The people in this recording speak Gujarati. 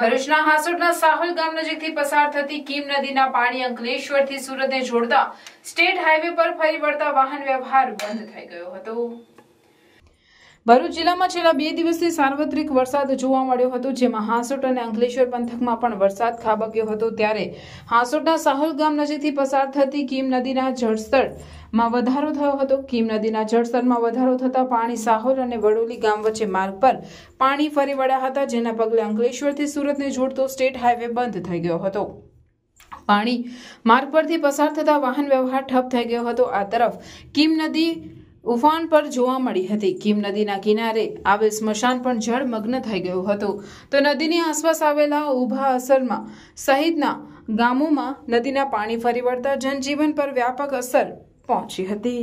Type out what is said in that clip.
ભરૂચના હાસોટના સાહોલ ગામ નજીકથી પસાર થતી કીમ નદીના પાણી અંકલેશ્વરથી સુરતને જોડતા સ્ટેટ હાઈવે પર ફરી વળતા વાહન વ્યવહાર બંધ થઈ ગયો હતો ભરૂચ જિલ્લામાં છેલ્લા બે દિવસથી સાર્વત્રિક વરસાદ જોવા મળ્યો હતો જેમાં હાંસોટ અને અંકલેશ્વર પંથકમાં પણ વરસાદ ખાબક્યો હતો ત્યારે હાંસોટના સાહોલ ગામ નજીકથી પસાર થતી કીમ નદીના જળસ્તરમાં વધારો થયો હતો કીમ નદીના જળસ્તરમાં વધારો થતાં પાણી સાહોલ અને વડોલી ગામ વચ્ચે માર્ગ પર પાણી ફરી વળ્યા હતા જેના પગલે અંકલેશ્વરથી સુરતને જોડતો સ્ટેટ હાઈવે બંધ થઈ ગયો હતો પાણી માર્ગ પરથી પસાર થતા વાહન વ્યવહાર ઠપ થઈ ગયો હતો આ તરફ કીમ નદી ઉફાન પર જોવા મળી હતી કિમ નદીના કિનારે આવેલ સ્મશાન પણ જળમગ્ન થઈ ગયું હતું તો નદીની આસપાસ આવેલા ઊભા અસરમાં સહિતના ગામોમાં નદીના પાણી ફરી વળતા જનજીવન પર વ્યાપક અસર પહોંચી હતી